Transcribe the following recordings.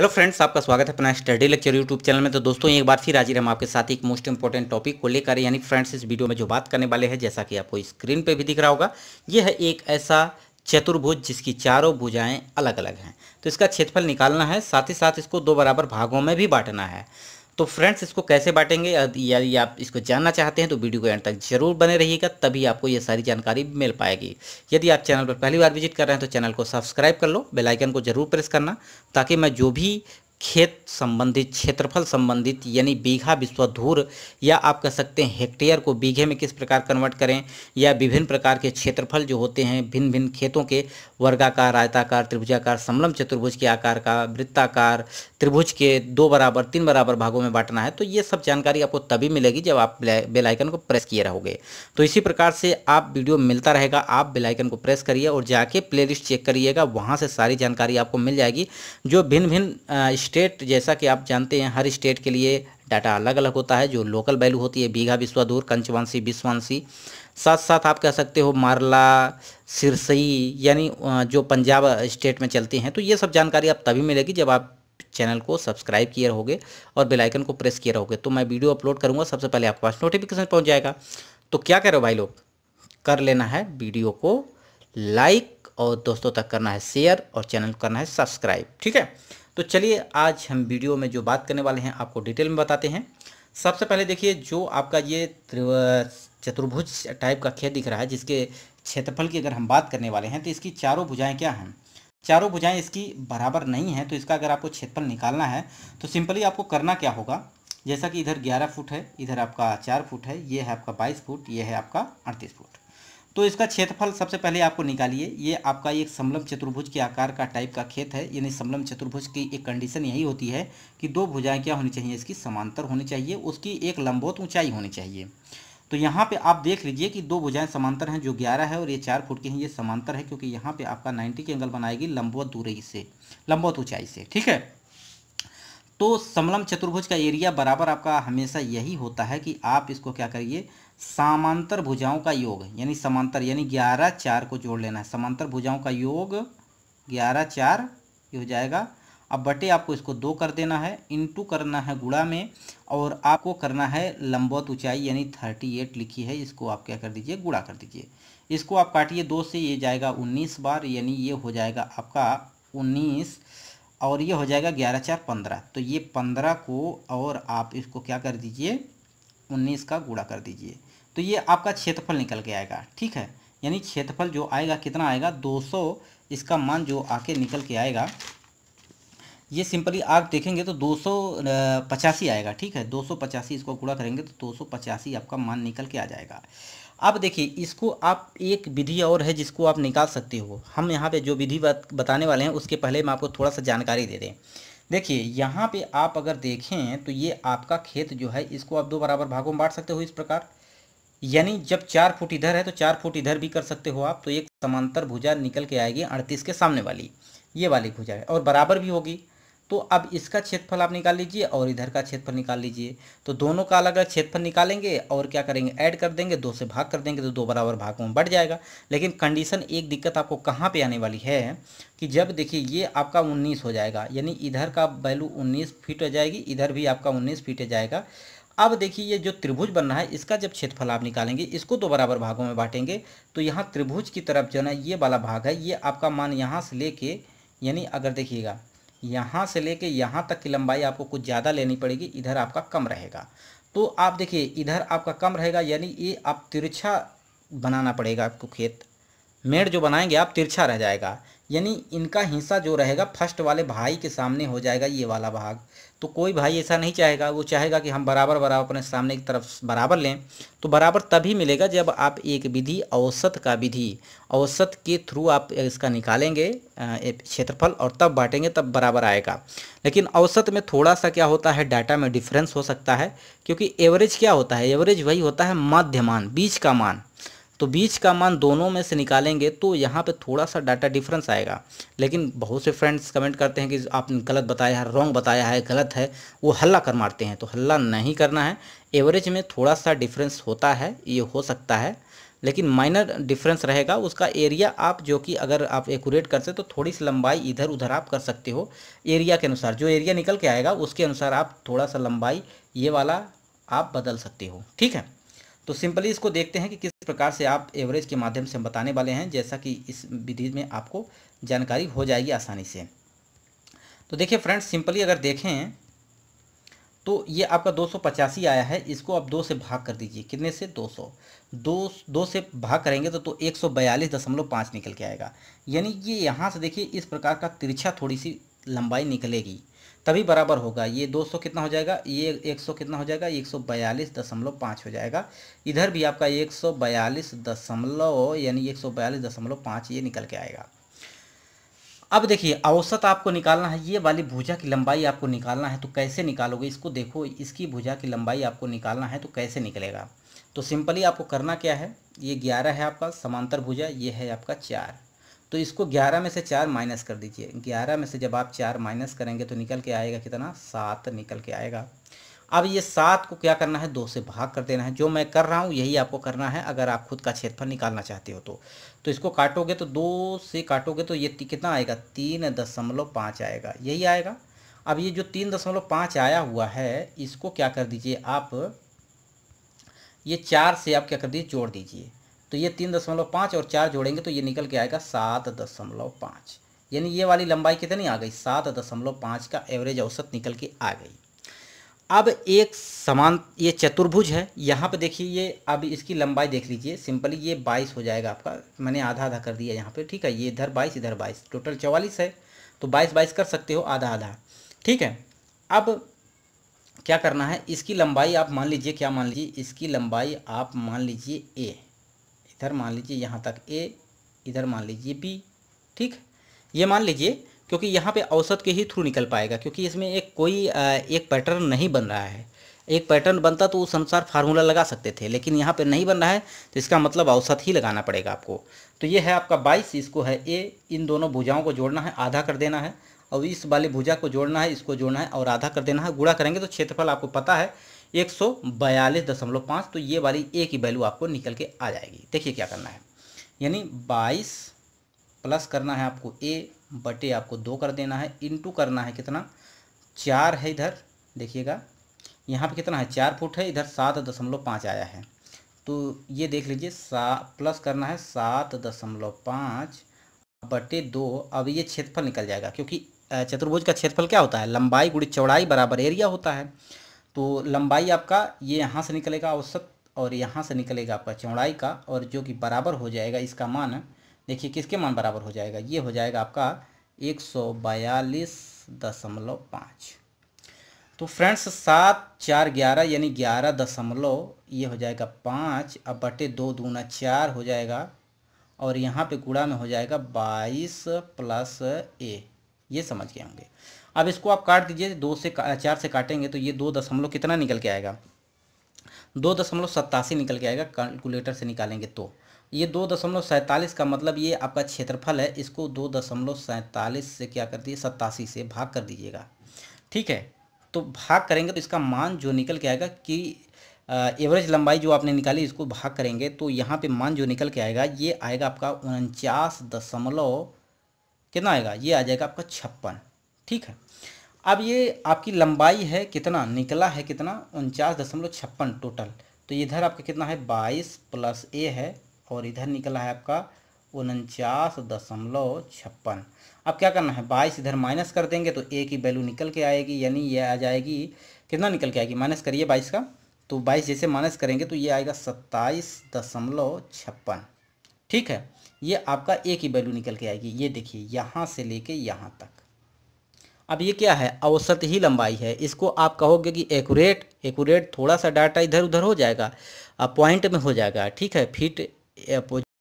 hello friends आपका स्वागत है अपना स्टडी लेक्चर यूट्यूब चैनल में तो दोस्तों एक बार फिर हाजिर हम आपके साथ एक मोस्ट इंपॉर्टेंट टॉपिक को लेकर यानी फ्रेंड्स इस वीडियो में जो बात करने वाले हैं जैसा कि आपको स्क्रीन पे भी दिख रहा होगा यह है एक ऐसा चतुर्भुज जिसकी चारों भुजाएं अलग अलग हैं तो इसका क्षेत्रफल निकालना है साथ ही साथ इसको दो बराबर भागों में भी बांटना है तो फ्रेंड्स इसको कैसे बांटेंगे यदि आप इसको जानना चाहते हैं तो वीडियो को एंड तक जरूर बने रहिएगा तभी आपको ये सारी जानकारी मिल पाएगी यदि आप चैनल पर पहली बार विजिट कर रहे हैं तो चैनल को सब्सक्राइब कर लो बेलाइकन को जरूर प्रेस करना ताकि मैं जो भी खेत संबंधित क्षेत्रफल संबंधित यानी बीघा विश्वधूर या आप कह सकते हैं हेक्टेयर को बीघे में किस प्रकार कन्वर्ट करें या विभिन्न प्रकार के क्षेत्रफल जो होते हैं भिन्न भिन्न खेतों के वर्गाकार आयताकार त्रिभुजाकार समलम चतुर्भुज के आकार का वृत्ताकार त्रिभुज के दो बराबर तीन बराबर भागों में बांटना है तो ये सब जानकारी आपको तभी मिलेगी जब आप बेलाइकन को प्रेस किए रहोगे तो इसी प्रकार से आप वीडियो मिलता रहेगा आप बेलाइकन को प्रेस करिए और जाके प्ले चेक करिएगा वहाँ से सारी जानकारी आपको मिल जाएगी जो भिन्न भिन्न स्टेट जैसा कि आप जानते हैं हर स्टेट के लिए डाटा अलग अलग होता है जो लोकल वैल्यू होती है बीघा विश्वाधूर कंचवंशी विश्वांशी साथ साथ आप कह सकते हो मारला सिरसई यानी जो पंजाब स्टेट में चलती हैं तो ये सब जानकारी आप तभी मिलेगी जब आप चैनल को सब्सक्राइब किए रहोगे और बेल आइकन को प्रेस किए रहोगे तो मैं वीडियो अपलोड करूँगा सबसे पहले आपके पास नोटिफिकेशन पहुँच जाएगा तो क्या करो रहे हो भाई लोग कर लेना है वीडियो को लाइक और दोस्तों तक करना है शेयर और चैनल को करना है सब्सक्राइब ठीक है तो चलिए आज हम वीडियो में जो बात करने वाले हैं आपको डिटेल में बताते हैं सबसे पहले देखिए जो आपका ये चतुर्भुज टाइप का खेत दिख रहा है जिसके क्षेत्रफल की अगर हम बात करने वाले हैं तो इसकी चारों भुजाएं क्या हैं चारों भुजाएं इसकी बराबर नहीं हैं तो इसका अगर आपको क्षेत्रफल निकालना है तो सिंपली आपको करना क्या होगा जैसा कि इधर 11 फुट है इधर आपका चार फुट है ये है आपका 22 फुट ये है आपका 38 फुट तो इसका क्षेत्रफल सबसे पहले आपको निकालिए ये आपका एक समलम चतुर्भुज के आकार का टाइप का खेत है यानी समलम चतुर्भुज की एक कंडीशन यही होती है कि दो भुजाएं क्या होनी चाहिए इसकी समांतर होनी चाहिए उसकी एक लंबोत ऊंचाई होनी चाहिए तो यहाँ पे आप देख लीजिए कि दो भुजाएं समांतर हैं जो ग्यारह है और ये चार फुट की हैं ये समांतर है क्योंकि यहाँ पर आपका नाइन्टी के एंगल बनाएगी लंबोत दूरी से लंबोत ऊंचाई से ठीक है तो समलम चतुर्भुज का एरिया बराबर आपका हमेशा यही होता है कि आप इसको क्या करिए समांतर भुजाओं का योग यानी समांतर यानी ग्यारह चार को जोड़ लेना है समांतर भुजाओं का योग ग्यारह चार ये हो जाएगा अब बटे आपको इसको दो कर देना है इंटू करना है गुड़ा में और आपको करना है लंबौत ऊंचाई यानी थर्टी एट लिखी है इसको आप क्या कर दीजिए गुड़ा कर दीजिए इसको आप काटिए दो से ये जाएगा उन्नीस बार यानी ये हो जाएगा आपका उन्नीस और ये हो जाएगा ग्यारह चार पंद्रह तो ये पंद्रह को और आप इसको क्या कर दीजिए उन्नीस का गुड़ा कर दीजिए तो ये आपका क्षेत्रफल निकल के आएगा ठीक है यानी क्षेत्रफल जो आएगा कितना आएगा 200 इसका मान जो आके निकल के आएगा ये सिंपली आप देखेंगे तो दो पचासी आएगा ठीक है दो पचासी इसको कूड़ा करेंगे तो दो सौ पचासी आपका मान निकल के आ जाएगा अब देखिए इसको आप एक विधि और है जिसको आप निकाल सकते हो हम यहाँ पे जो विधि बताने वाले हैं उसके पहले मैं आपको थोड़ा सा जानकारी दे दें देखिए यहाँ पे आप अगर देखें तो ये आपका खेत जो है इसको आप दो बराबर भागों में बांट सकते हो इस प्रकार यानी जब चार फुट इधर है तो चार फुट इधर भी कर सकते हो आप तो एक समांतर भुजा निकल के आएगी अड़तीस के सामने वाली ये वाली भुजा है और बराबर भी होगी तो अब इसका क्षेत्रफल आप निकाल लीजिए और इधर का क्षेत्रफल निकाल लीजिए तो दोनों का अलग अलग क्षेत्रफल निकालेंगे और क्या करेंगे ऐड कर देंगे दो से भाग कर देंगे तो दो बराबर भागों में बढ़ जाएगा लेकिन कंडीशन एक दिक्कत आपको कहाँ पे आने वाली है कि जब देखिए ये आपका 19 हो जाएगा यानी इधर का वैल्यू 19 फीट हो जाएगी इधर भी आपका उन्नीस फीट हो जाएगा अब देखिए ये जो त्रिभुज बनना है इसका जब क्षेत्रफल आप निकालेंगे इसको दो बराबर भागों में बांटेंगे तो यहाँ त्रिभुज की तरफ जो है ना ये वाला भाग है ये आपका मान यहाँ से लेके यानी अगर देखिएगा यहाँ से लेके यहाँ तक की लंबाई आपको कुछ ज़्यादा लेनी पड़ेगी इधर आपका कम रहेगा तो आप देखिए इधर आपका कम रहेगा यानी ये आप तिरछा बनाना पड़ेगा आपको खेत मेड़ जो बनाएंगे आप तिरछा रह जाएगा यानी इनका हिस्सा जो रहेगा फर्स्ट वाले भाई के सामने हो जाएगा ये वाला भाग तो कोई भाई ऐसा नहीं चाहेगा वो चाहेगा कि हम बराबर बराबर अपने सामने की तरफ बराबर लें तो बराबर तभी मिलेगा जब आप एक विधि औसत का विधि औसत के थ्रू आप इसका निकालेंगे क्षेत्रफल और तब बांटेंगे तब बराबर आएगा लेकिन औसत में थोड़ा सा क्या होता है डाटा में डिफरेंस हो सकता है क्योंकि एवरेज क्या होता है एवरेज वही होता है मध्यमान बीच का मान तो बीच का मान दोनों में से निकालेंगे तो यहाँ पे थोड़ा सा डाटा डिफरेंस आएगा लेकिन बहुत से फ्रेंड्स कमेंट करते हैं कि आपने गलत बताया है रॉन्ग बताया है गलत है वो हल्ला कर मारते हैं तो हल्ला नहीं करना है एवरेज में थोड़ा सा डिफरेंस होता है ये हो सकता है लेकिन माइनर डिफरेंस रहेगा उसका एरिया आप जो कि अगर आप एकूरेट करते तो थोड़ी सी लंबाई इधर उधर आप कर सकते हो एरिया के अनुसार जो एरिया निकल के आएगा उसके अनुसार आप थोड़ा सा लंबाई ये वाला आप बदल सकते हो ठीक है तो सिंपली इसको देखते हैं कि किस प्रकार से आप एवरेज के माध्यम से हम बताने वाले हैं जैसा कि इस विधि में आपको जानकारी हो जाएगी आसानी से तो देखिए फ्रेंड्स सिंपली अगर देखें तो ये आपका दो आया है इसको आप दो से भाग कर दीजिए कितने से 200 दो दो से भाग करेंगे तो तो एक निकल के आएगा यानी ये यहाँ से देखिए इस प्रकार का तिरछा थोड़ी सी लंबाई निकलेगी तभी बराबर होगा ये 200 कितना हो जाएगा ये 100 कितना हो जाएगा एक सौ बयालीस दशमलव पाँच हो जाएगा इधर भी आपका एक सौ बयालीस दशमलव यानी एक सौ बयालीस दशमलव पाँच ये निकल के आएगा अब देखिए औसत आपको निकालना है ये वाली भुजा की लंबाई आपको निकालना है तो कैसे निकालोगे इसको देखो इसकी भुजा की लंबाई आपको निकालना है तो कैसे निकलेगा तो सिंपली आपको करना क्या है ये ग्यारह है आपका समांतर भुजा ये है आपका चार तो इसको ग्यारह में से चार माइनस कर दीजिए ग्यारह में से जब आप चार माइनस करेंगे तो निकल के आएगा कितना सात निकल के आएगा अब ये सात को क्या करना है दो से भाग कर देना है जो मैं कर रहा हूँ यही आपको करना है अगर आप खुद का क्षेत्रफल निकालना चाहते हो तो तो इसको काटोगे तो दो से काटोगे तो ये कितना आएगा तीन दशमलव पाँच आएगा यही आएगा अब ये जो तीन दशमलव पाँच आया हुआ है इसको क्या कर दीजिए आप ये चार से आप क्या कर दीजिए जोड़ दीजिए तो ये तीन दशमलव पाँच और चार जोड़ेंगे तो ये निकल के आएगा सात दशमलव पाँच यानी ये वाली लंबाई कितनी आ गई सात दशमलव पाँच का एवरेज औसत निकल के आ गई अब एक समान ये चतुर्भुज है यहाँ पर देखिए ये अब इसकी लंबाई देख लीजिए सिंपली ये बाईस हो जाएगा आपका मैंने आधा आधा कर दिया यहाँ पर ठीक है ये इधर बाईस इधर बाईस टोटल चवालीस है तो बाईस बाईस कर सकते हो आधा आधा ठीक है अब क्या करना है इसकी लंबाई आप मान लीजिए क्या मान लीजिए इसकी लंबाई आप मान लीजिए ए इधर मान लीजिए यहाँ तक ए इधर मान लीजिए बी ठीक ये मान लीजिए क्योंकि यहाँ पे औसत के ही थ्रू निकल पाएगा क्योंकि इसमें एक कोई एक पैटर्न नहीं बन रहा है एक पैटर्न बनता तो उस अनुसार फार्मूला लगा सकते थे लेकिन यहाँ पे नहीं बन रहा है तो इसका मतलब औसत ही लगाना पड़ेगा आपको तो ये है आपका बाईस इसको है ए इन दोनों भुजाओं को जोड़ना है आधा कर देना है और इस वाली भुजा को जोड़ना है इसको जोड़ना है और आधा कर देना है गुड़ा करेंगे तो क्षेत्रफल आपको पता है एक सौ बयालीस दशमलव पाँच तो ये वाली ए की वैल्यू आपको निकल के आ जाएगी देखिए क्या करना है यानी बाईस प्लस करना है आपको ए बटे आपको दो कर देना है इंटू करना है कितना चार है इधर देखिएगा यहाँ पे कितना है चार फुट है इधर सात दशमलव पाँच आया है तो ये देख लीजिए सा प्लस करना है सात दशमलव पाँच बटे दो अब ये क्षेत्रफल निकल जाएगा क्योंकि चतुर्भुज का क्षेत्रफल क्या होता है लंबाई गुड़ी चौड़ाई बराबर एरिया होता है तो लंबाई आपका ये यहाँ से निकलेगा औसत और यहाँ से निकलेगा आपका चौड़ाई का और जो कि बराबर हो जाएगा इसका मान देखिए किसके मान बराबर हो जाएगा ये हो जाएगा आपका एक सौ बयालीस दशमलव पाँच तो फ्रेंड्स सात चार ग्यारह यानी ग्यारह दशमलव ये हो जाएगा पाँच अब बटे दो दूना चार हो जाएगा और यहाँ पे कूड़ा में हो जाएगा बाईस प्लस ए ये समझ गए होंगे अब इसको आप काट दीजिए दो से चार से काटेंगे तो ये दो दशमलव कितना निकल के आएगा दो दशमलव सत्तासी निकल के आएगा कैलकुलेटर से निकालेंगे तो ये दो दशमलव सैंतालीस का मतलब ये आपका क्षेत्रफल है इसको दो दशमलव सैंतालीस से क्या कर दीजिए सत्तासी से भाग कर दीजिएगा ठीक है तो भाग करेंगे तो इसका मान जो निकल के आएगा कि एवरेज लंबाई जो आपने निकाली इसको भाग करेंगे तो यहाँ पे मान जो निकल के आएगा ये आएगा आपका उनचास दशमलव कितना आएगा ये आ जाएगा आपका छप्पन ठीक है अब ये आपकी लंबाई है कितना निकला है कितना उनचास दशमलव छप्पन टोटल तो इधर आपका कितना है बाईस प्लस ए है और इधर निकला है आपका उनचास दशमलव छप्पन अब क्या करना है बाईस इधर माइनस कर देंगे तो ए की वैल्यू निकल के आएगी यानी ये आ जाएगी कितना निकल के आएगी माइनस करिए बाईस का तो बाईस जैसे माइनस करेंगे तो ये आएगा सत्ताईस दशमलव छप्पन ठीक है ये आपका ए की वैल्यू निकल के आएगी ये देखिए यहाँ से लेके यहाँ तक अब ये क्या है औसत ही लंबाई है इसको आप कहोगे कि एकूरेट एकूरेट थोड़ा सा डाटा इधर उधर हो जाएगा अब पॉइंट में हो जाएगा ठीक है feet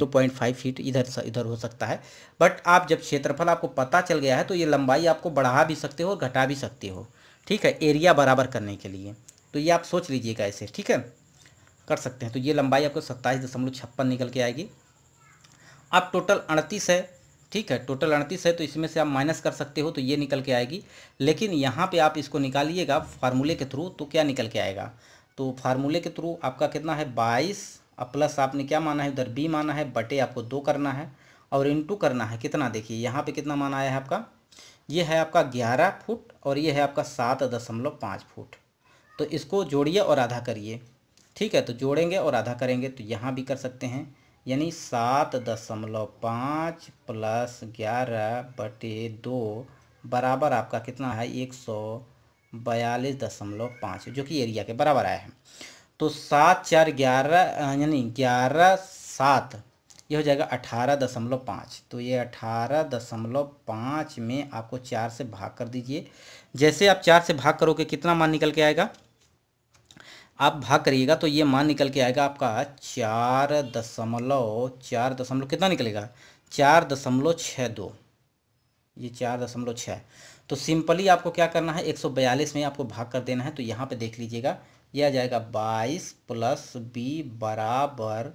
two point five feet इधर इधर हो सकता है बट आप जब क्षेत्रफल आपको पता चल गया है तो ये लंबाई आपको बढ़ा भी सकते हो और घटा भी सकते हो ठीक है एरिया बराबर करने के लिए तो ये आप सोच लीजिएगा ऐसे ठीक है कर सकते हैं तो ये लंबाई आपको सत्ताईस दशमलव छप्पन निकल के आएगी अब टोटल अड़तीस है ठीक है टोटल अड़तीस है तो इसमें से आप माइनस कर सकते हो तो ये निकल के आएगी लेकिन यहाँ पे आप इसको निकालिएगा फार्मूले के थ्रू तो क्या निकल के आएगा तो फार्मूले के थ्रू आपका कितना है बाईस और प्लस आपने क्या माना है उधर बी माना है बटे आपको दो करना है और इंटू करना है कितना देखिए यहाँ पे कितना माना आया है आपका ये है आपका ग्यारह फुट और ये है आपका सात दशमलव पाँच फुट तो इसको जोड़िए और आधा करिए ठीक है तो जोड़ेंगे और आधा करेंगे तो यहाँ भी कर सकते हैं यानी सात दशमलव पाँच प्लस ग्यारह बटे दो बराबर आपका कितना है एक सौ बयालीस दशमलव पाँच जो कि एरिया के बराबर आया है तो सात चार ग्यारह यानी ग्यारह सात ये हो जाएगा अठारह दशमलव पाँच तो ये अठारह दशमलव पाँच में आपको चार से भाग कर दीजिए जैसे आप चार से भाग करोगे कितना मान निकल के आएगा आप भाग करिएगा तो ये मान निकल के आएगा आपका चार दशमलव चार दशमलव कितना निकलेगा चार दशमलव छः दो ये चार दशमलव छः तो सिंपली आपको क्या करना है एक सौ बयालीस में आपको भाग कर देना है तो यहाँ पे देख लीजिएगा ये आ जाएगा बाईस प्लस बी बराबर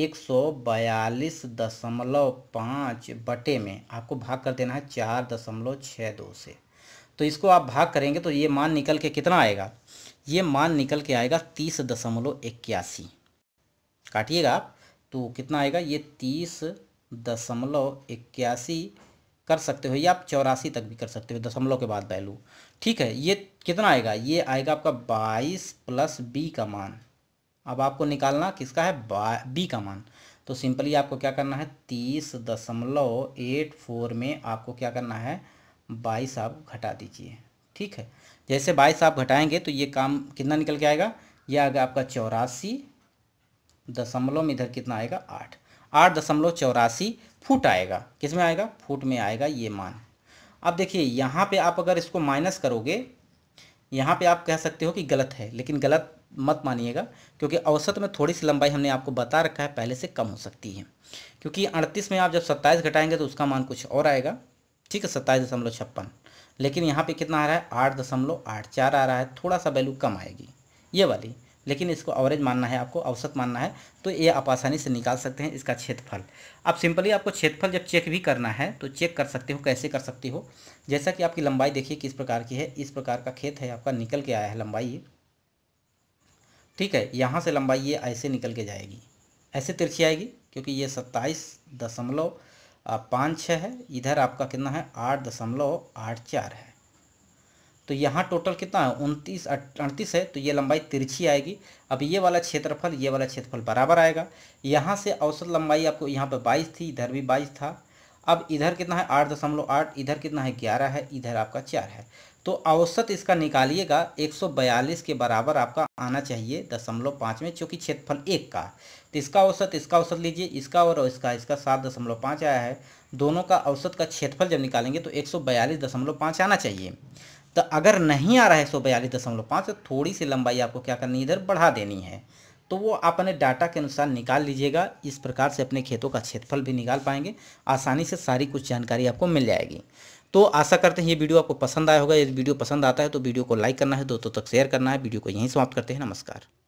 एक सौ बयालीस दशमलव पाँच बटे में आपको भाग कर देना है चार दशमलव छः दो से तो इसको आप भाग करेंगे तो ये मान निकल के कितना आएगा ये मान निकल के आएगा तीस दशमलव इक्यासी काटिएगा आप तो कितना आएगा ये तीस दशमलव इक्यासी कर सकते हो या आप चौरासी तक भी कर सकते हो दशमलव के बाद वैल्यू ठीक है ये कितना आएगा ये आएगा आपका बाईस प्लस बी का मान अब आपको निकालना किसका है बी का मान तो सिंपली आपको क्या करना है तीस दशमलव एट फोर में आपको क्या करना है बाईस आप घटा दीजिए ठीक है जैसे बाईस आप घटाएंगे तो ये काम कितना निकल के आएगा ये आएगा आपका चौरासी दशमलव में इधर कितना आएगा आठ आठ दशमलव चौरासी फुट आएगा किस में आएगा फुट में आएगा ये मान अब देखिए यहाँ पे आप अगर इसको माइनस करोगे यहाँ पे आप कह सकते हो कि गलत है लेकिन गलत मत मानिएगा क्योंकि औसत में थोड़ी सी लंबाई हमने आपको बता रखा है पहले से कम हो सकती है क्योंकि अड़तीस में आप जब सत्ताईस घटाएंगे तो उसका मान कुछ और आएगा ठीक है सत्ताईस दशमलव छप्पन लेकिन यहाँ पे कितना आ रहा है आठ दशमलव आठ चार आ रहा है थोड़ा सा वैल्यू कम आएगी ये वाली लेकिन इसको एवरेज मानना है आपको औसत मानना है तो ये आप आसानी से निकाल सकते हैं इसका क्षेत्रफल अब सिंपली आपको क्षेत्रफल जब चेक भी करना है तो चेक कर सकते हो कैसे कर सकते हो जैसा कि आपकी लंबाई देखिए किस प्रकार की है इस प्रकार का खेत है आपका निकल के आया है लंबाई ठीक है यहाँ से लंबाई ये ऐसे निकल के जाएगी ऐसे तिरछी आएगी क्योंकि ये सत्ताईस दशमलव पाँच छः है इधर आपका कितना है आठ दशमलव आठ चार है तो यहाँ टोटल कितना है उनतीस अड़तीस है तो ये लंबाई तिरछी आएगी अब ये वाला क्षेत्रफल ये वाला क्षेत्रफल बराबर आएगा यहाँ से औसत लंबाई आपको यहाँ पर बाईस थी इधर भी बाईस था अब इधर कितना है आठ दशमलव आठ इधर कितना है ग्यारह है इधर आपका चार है तो औसत इसका निकालिएगा एक सौ बयालीस के बराबर आपका आना चाहिए दशमलव पाँच में चूँकि क्षेत्रफल एक का तो इसका औसत इसका औसत लीजिए इसका और इसका इसका सात दशमलव पाँच आया है दोनों का औसत का क्षेत्रफल जब निकालेंगे तो एक सौ बयालीस दशमलव पाँच आना चाहिए तो अगर नहीं आ रहा है एक सौ बयालीस दशमलव पाँच तो थोड़ी सी लंबाई आपको क्या करनी है इधर बढ़ा देनी है तो वो आप अपने डाटा के अनुसार निकाल लीजिएगा इस प्रकार से अपने खेतों का क्षेत्रफल भी निकाल पाएंगे आसानी से सारी कुछ जानकारी आपको मिल जाएगी तो आशा करते हैं ये वीडियो आपको पसंद आया होगा यदि वीडियो पसंद आता है तो वीडियो को लाइक करना है दोस्तों तक शेयर करना है वीडियो को यहीं समाप्त करते हैं नमस्कार